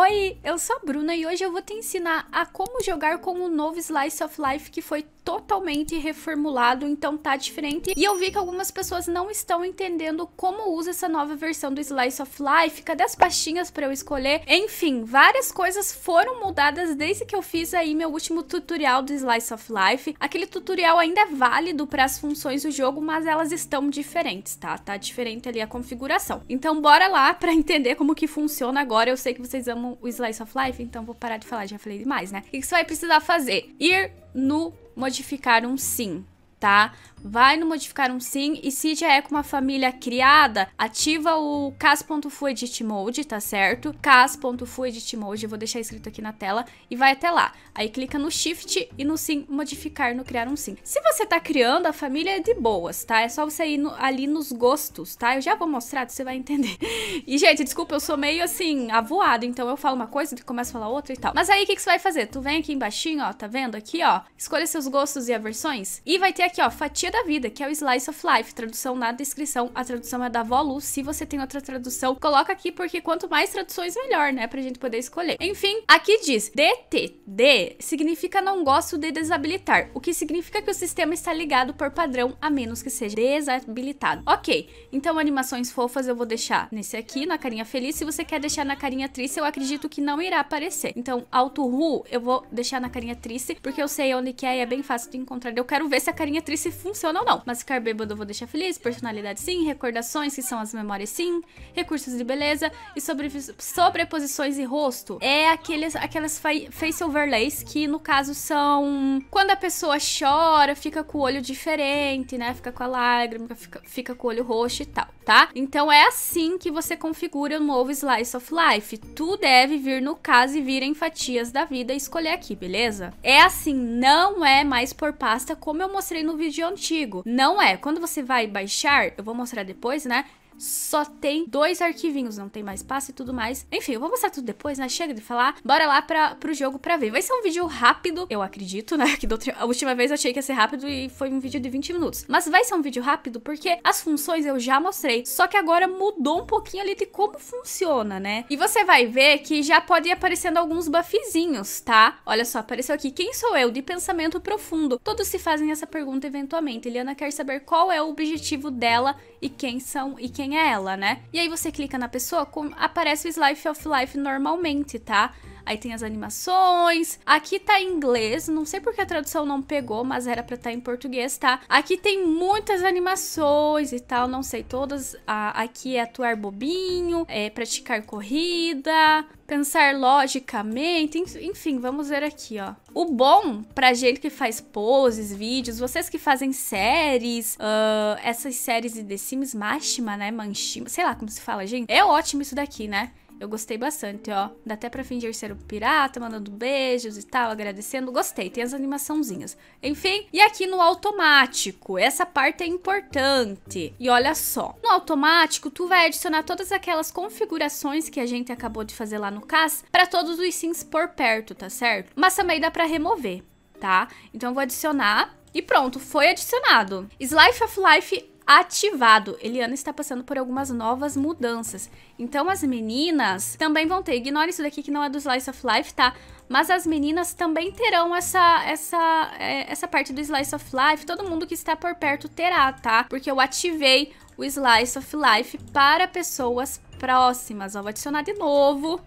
Oi, eu sou a Bruna e hoje eu vou te ensinar a como jogar com o novo Slice of Life que foi totalmente reformulado, então tá diferente. E eu vi que algumas pessoas não estão entendendo como usa essa nova versão do Slice of Life, cadê as pastinhas para eu escolher? Enfim, várias coisas foram mudadas desde que eu fiz aí meu último tutorial do Slice of Life. Aquele tutorial ainda é válido para as funções do jogo, mas elas estão diferentes, tá? Tá diferente ali a configuração. Então bora lá para entender como que funciona agora, eu sei que vocês amam amo o Slice of Life, então vou parar de falar, já falei demais, né? O que você vai precisar fazer? Ir no modificar um sim tá? Vai no modificar um sim e se já é com uma família criada, ativa o cas.fueditmode, tá certo? cas.fueditmode, vou deixar escrito aqui na tela e vai até lá. Aí clica no shift e no sim modificar no criar um sim. Se você tá criando, a família é de boas, tá? É só você ir no, ali nos gostos, tá? Eu já vou mostrar, você vai entender. E gente, desculpa, eu sou meio assim, avoado, então eu falo uma coisa e começo a falar outra e tal. Mas aí o que, que você vai fazer? Tu vem aqui embaixinho, ó, tá vendo aqui, ó? Escolha seus gostos e aversões e vai ter aqui, ó, Fatia da Vida, que é o Slice of Life, tradução na descrição, a tradução é da Vó Lu, se você tem outra tradução, coloca aqui, porque quanto mais traduções, melhor, né, pra gente poder escolher. Enfim, aqui diz, DTD significa não gosto de desabilitar, o que significa que o sistema está ligado por padrão, a menos que seja desabilitado. Ok, então animações fofas eu vou deixar nesse aqui, na carinha feliz, se você quer deixar na carinha triste, eu acredito que não irá aparecer. Então, Auto Ru, eu vou deixar na carinha triste, porque eu sei onde que é e é bem fácil de encontrar, eu quero ver se a carinha minha atriz funciona ou não. Mas ficar bêbado eu vou deixar feliz, personalidade sim, recordações, que são as memórias sim, recursos de beleza e sobre, sobreposições e rosto. É aqueles, aquelas face overlays que, no caso, são quando a pessoa chora, fica com o olho diferente, né? Fica com a lágrima, fica, fica com o olho roxo e tal, tá? Então é assim que você configura o novo Slice of Life. Tu deve vir no caso e vir em fatias da vida e escolher aqui, beleza? É assim, não é mais por pasta, como eu mostrei no no vídeo antigo. Não é. Quando você vai baixar, eu vou mostrar depois, né? só tem dois arquivinhos, não tem mais espaço e tudo mais. Enfim, eu vou mostrar tudo depois, né? Chega de falar. Bora lá pra, pro jogo pra ver. Vai ser um vídeo rápido, eu acredito, né? Que a última vez eu achei que ia ser rápido e foi um vídeo de 20 minutos. Mas vai ser um vídeo rápido porque as funções eu já mostrei, só que agora mudou um pouquinho ali de como funciona, né? E você vai ver que já pode ir aparecendo alguns buffzinhos, tá? Olha só, apareceu aqui. Quem sou eu? De pensamento profundo. Todos se fazem essa pergunta eventualmente. Eliana quer saber qual é o objetivo dela e quem são e quem quem é ela, né? E aí você clica na pessoa, com... aparece o Slice of Life normalmente, tá? Aí tem as animações. Aqui tá em inglês, não sei porque a tradução não pegou, mas era pra estar tá em português, tá? Aqui tem muitas animações e tal, não sei todas. Ah, aqui é atuar bobinho, é praticar corrida, pensar logicamente, enfim, vamos ver aqui, ó. O bom pra gente que faz poses, vídeos, vocês que fazem séries, uh, essas séries de The Sims, Mashima, né, Manchima, sei lá como se fala, gente, é ótimo isso daqui, né? Eu gostei bastante, ó. Dá até pra fingir ser o pirata, mandando beijos e tal, agradecendo. Gostei, tem as animaçãozinhas. Enfim, e aqui no automático, essa parte é importante. E olha só, no automático tu vai adicionar todas aquelas configurações que a gente acabou de fazer lá no CAS para todos os sims por perto, tá certo? Mas também dá pra remover, tá? Então eu vou adicionar e pronto, foi adicionado. Slice of Life ativado. Eliana está passando por algumas novas mudanças. Então as meninas também vão ter. Ignora isso daqui que não é do Slice of Life, tá? Mas as meninas também terão essa, essa, é, essa parte do Slice of Life. Todo mundo que está por perto terá, tá? Porque eu ativei o Slice of Life para pessoas próximas. Ó, vou adicionar de novo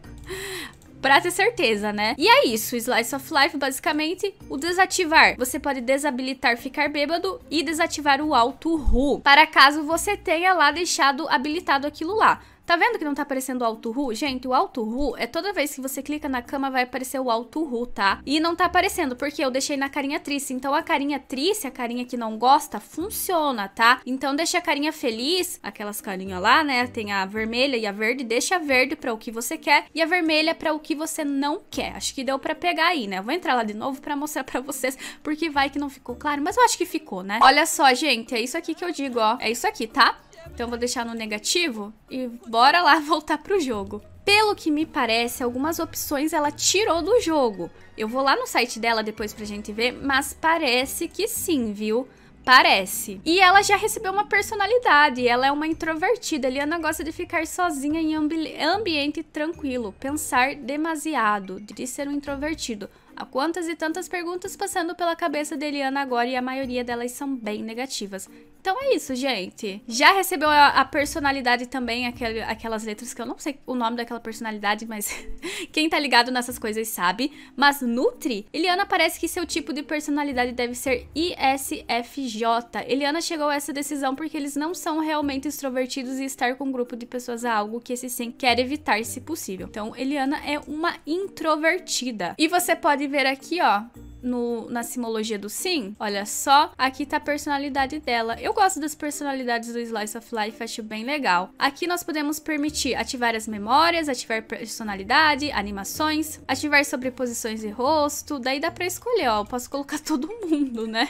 pra ter certeza, né? E é isso, Slice of Life, basicamente, o desativar. Você pode desabilitar ficar bêbado e desativar o alto RU, para caso você tenha lá deixado habilitado aquilo lá. Tá vendo que não tá aparecendo o ru Gente, o ru é toda vez que você clica na cama vai aparecer o ru tá? E não tá aparecendo, porque eu deixei na carinha triste. Então a carinha triste, a carinha que não gosta, funciona, tá? Então deixa a carinha feliz, aquelas carinhas lá, né? Tem a vermelha e a verde, deixa a verde pra o que você quer e a vermelha pra o que você não quer. Acho que deu pra pegar aí, né? Eu vou entrar lá de novo pra mostrar pra vocês, porque vai que não ficou claro, mas eu acho que ficou, né? Olha só, gente, é isso aqui que eu digo, ó. É isso aqui, tá? Então eu vou deixar no negativo e bora lá voltar pro jogo. Pelo que me parece, algumas opções ela tirou do jogo. Eu vou lá no site dela depois pra gente ver, mas parece que sim, viu? Parece. E ela já recebeu uma personalidade, ela é uma introvertida, Liana gosta de ficar sozinha em ambi ambiente tranquilo, pensar demasiado, de ser um introvertido. Há quantas e tantas perguntas passando pela cabeça de Eliana agora e a maioria delas são bem negativas. Então é isso, gente. Já recebeu a, a personalidade também, aquel, aquelas letras que eu não sei o nome daquela personalidade, mas quem tá ligado nessas coisas sabe. Mas Nutri, Eliana parece que seu tipo de personalidade deve ser ISFJ. Eliana chegou a essa decisão porque eles não são realmente extrovertidos e estar com um grupo de pessoas é algo que esse sim quer evitar se possível. Então Eliana é uma introvertida. E você pode pode ver aqui, ó, no, na simologia do Sim, olha só, aqui tá a personalidade dela. Eu gosto das personalidades do Slice of Life, acho bem legal. Aqui nós podemos permitir ativar as memórias, ativar personalidade, animações, ativar sobreposições de rosto, daí dá pra escolher, ó, eu posso colocar todo mundo, né?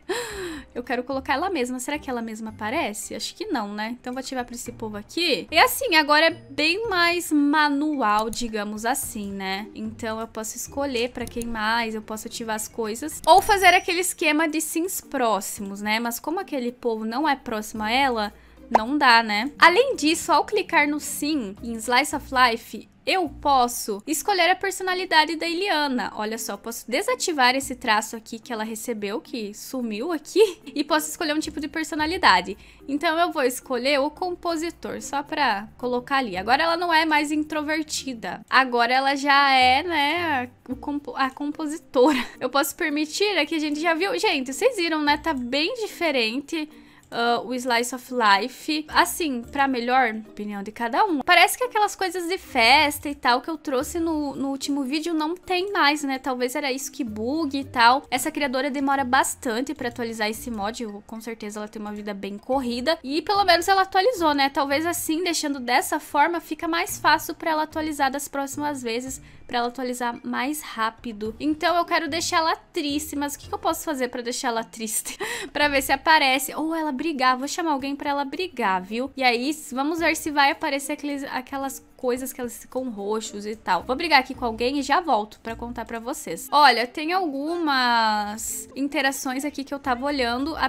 Eu quero colocar ela mesma, será que ela mesma aparece? Acho que não, né? Então vou ativar pra esse povo aqui. E assim, agora é bem mais manual, digamos assim, né? Então eu posso escolher pra quem mais, eu posso ativar as coisas coisas. Ou fazer aquele esquema de sims próximos, né? Mas como aquele povo não é próximo a ela, não dá, né? Além disso, ao clicar no sim em Slice of Life, eu posso escolher a personalidade da Eliana. Olha só, posso desativar esse traço aqui que ela recebeu, que sumiu aqui, e posso escolher um tipo de personalidade. Então eu vou escolher o compositor, só pra colocar ali. Agora ela não é mais introvertida. Agora ela já é, né, a, compo a compositora. Eu posso permitir, Aqui é a gente já viu... Gente, vocês viram, né? Tá bem diferente uh, o Slice of Life. Assim, pra melhor, opinião de cada um. Parece que aquelas coisas de festa e tal que eu trouxe no, no último vídeo não tem mais, né? Talvez era isso que bug e tal. Essa criadora demora bastante pra atualizar esse mod. Eu, com certeza ela tem uma vida bem corrida. E pelo menos ela atualizou, né? Talvez assim, deixando dessa forma, fica mais fácil pra ela atualizar das próximas vezes. Pra ela atualizar mais rápido. Então eu quero deixar ela triste. Mas o que, que eu posso fazer pra deixar ela triste? pra ver se aparece. Ou ela brigar. Vou chamar alguém para ela brigar, viu? E aí, vamos ver se vai aparecer aqueles, aquelas coisas que elas ficam roxos e tal. Vou brigar aqui com alguém e já volto pra contar pra vocês. Olha, tem algumas interações aqui que eu tava olhando. A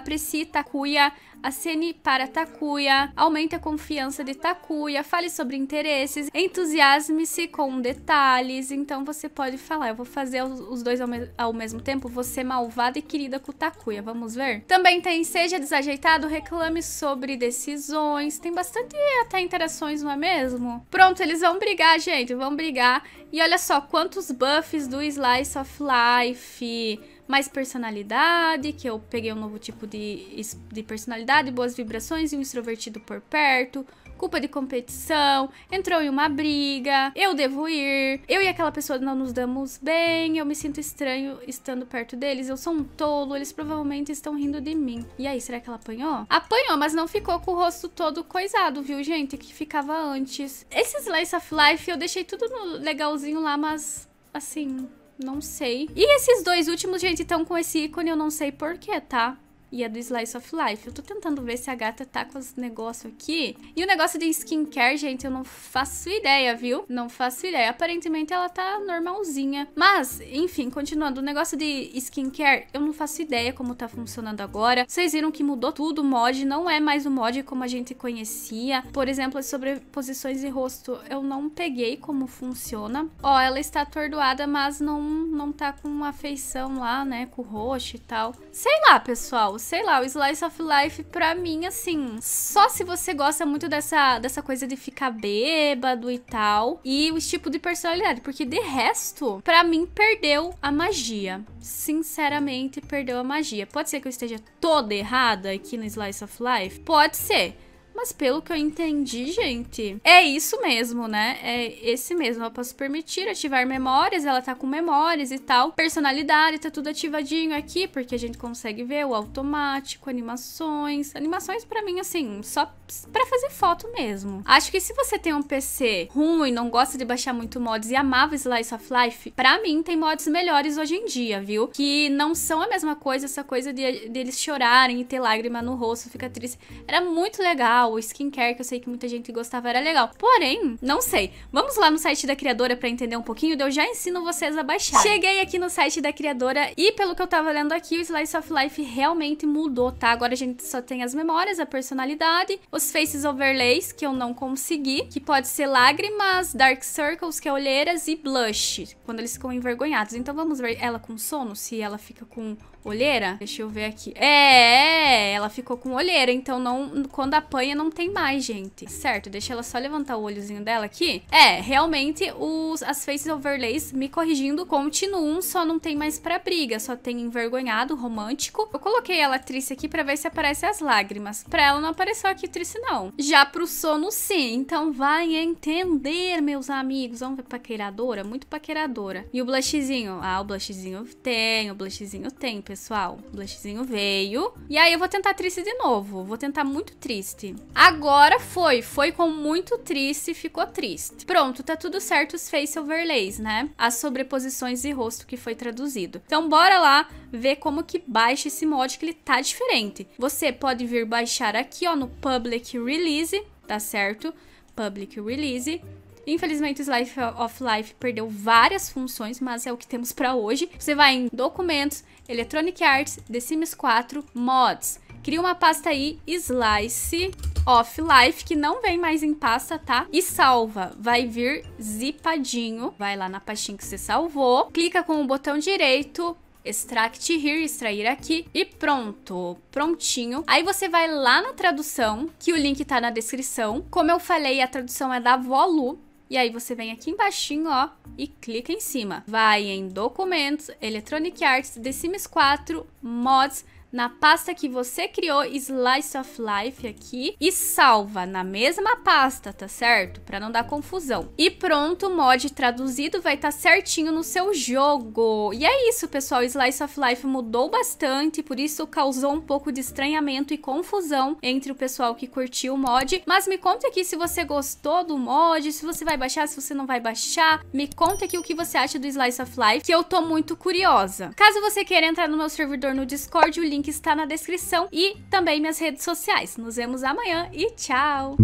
Takuya acene para Takuya, aumente a confiança de Takuya, fale sobre interesses, entusiasme-se com detalhes, então você pode falar, eu vou fazer os dois ao, me ao, mesmo tempo, você malvada e querida com Takuya, vamos ver? Também tem seja desajeitado, reclame sobre decisões, tem bastante até interações, não é mesmo? Pronto, eles vão brigar, gente. Vão brigar. E olha só, quantos buffs do Slice of Life. Mais personalidade, que eu peguei um novo tipo de, de personalidade, boas vibrações e um extrovertido por perto culpa de competição, entrou em uma briga, eu devo ir, eu e aquela pessoa não nos damos bem, eu me sinto estranho estando perto deles, eu sou um tolo, eles provavelmente estão rindo de mim. E aí, será que ela apanhou? Apanhou, mas não ficou com o rosto todo coisado, viu, gente? Que ficava antes. Esse Slice of Life eu deixei tudo legalzinho lá, mas assim, não sei. E esses dois últimos, gente, estão com esse ícone, eu não sei porquê, tá? e a é do Slice of Life. Eu tô tentando ver se a gata tá com os negócios aqui. E o negócio de skincare, gente, eu não faço ideia, viu? Não faço ideia. Aparentemente ela tá normalzinha. Mas, enfim, continuando, o negócio de skincare, eu não faço ideia como tá funcionando agora. Vocês viram que mudou tudo, o mod não é mais o mod como a gente conhecia. Por exemplo, as sobreposições de rosto, eu não peguei como funciona. Ó, ela está atordoada, mas não, não tá com uma feição lá, né, com o roxo e tal. Sei lá, pessoal, sei lá, o Slice of Life, pra mim, assim, só se você gosta muito dessa, dessa coisa de ficar bêbado e tal, e o tipo de personalidade, porque de resto, pra mim, perdeu a magia. Sinceramente, perdeu a magia. Pode ser que eu esteja toda errada aqui no Slice of Life? Pode ser. Mas pelo que eu entendi, gente, é isso mesmo, né? É esse mesmo. Eu posso permitir ativar memórias, ela tá com memórias e tal. Personalidade, tá tudo ativadinho aqui, porque a gente consegue ver o automático, animações. Animações para mim, assim, só para fazer foto mesmo. Acho que se você tem um PC ruim, não gosta de baixar muito mods e amava Slice of Life, para mim tem mods melhores hoje em dia, viu? Que não são a mesma coisa, essa coisa de, de eles chorarem e ter lágrima no rosto, ficar triste. Era muito legal o skincare, que eu sei que muita gente gostava, era legal. Porém, não sei. Vamos lá no site da criadora para entender um pouquinho, eu já ensino vocês a baixar. Cheguei aqui no site da criadora e pelo que eu tava lendo aqui, o Slice of Life realmente mudou, tá? Agora a gente só tem as memórias, a personalidade, os faces overlays, que eu não consegui, que pode ser lágrimas, dark circles, que é olheiras, e blush, quando eles ficam envergonhados. Então vamos ver ela com sono, se ela fica com olheira. Deixa eu ver aqui. É, é ela ficou com olheira, então não quando apanha não tem mais, gente. Certo, deixa ela só levantar o olhozinho dela aqui. É, realmente, os, as faces overlays, me corrigindo, continuam, só não tem mais pra briga, só tem envergonhado, romântico. Eu coloquei ela triste aqui pra ver se aparece as lágrimas. Pra ela não apareceu aqui triste, não. Já pro sono, sim. Então vai entender, meus amigos. Vamos ver paqueradora? Muito paqueradora. E o blushzinho? Ah, o blushzinho tem, o blushzinho tem, pessoal. O blushzinho veio. E aí eu vou tentar triste de novo. Vou tentar muito triste. Agora foi, foi com muito triste, ficou triste. Pronto, tá tudo certo os face overlays, né? As sobreposições e rosto que foi traduzido. Então bora lá ver como que baixa esse mod que ele tá diferente. Você pode vir baixar aqui, ó, no Public Release, tá certo? Public Release. Infelizmente, o Slice of Life perdeu várias funções, mas é o que temos para hoje. Você vai em Documentos, Electronic Arts, The Sims 4, Mods. Cria uma pasta aí, slice off life, que não vem mais em pasta, tá? E salva. Vai vir zipadinho. Vai lá na pastinha que você salvou. Clica com o botão direito, extract here, extrair aqui e pronto, prontinho. Aí você vai lá na tradução, que o link tá na descrição. Como eu falei, a tradução é da Volu. E aí você vem aqui embaixinho, ó, e clica em cima. Vai em documentos, Electronic Arts, The Sims 4, mods, na pasta que você criou Slice of Life aqui e salva na mesma pasta, tá certo? Para não dar confusão. E pronto, o mod traduzido vai estar tá certinho no seu jogo. E é isso, pessoal, Slice of Life mudou bastante, por isso causou um pouco de estranhamento e confusão entre o pessoal que curtiu o mod, mas me conta aqui se você gostou do mod, se você vai baixar, se você não vai baixar, me conta aqui o que você acha do Slice of Life, que eu tô muito curiosa. Caso você queira entrar no meu servidor no Discord, o link link está na descrição e também minhas redes sociais. Nos vemos amanhã e tchau!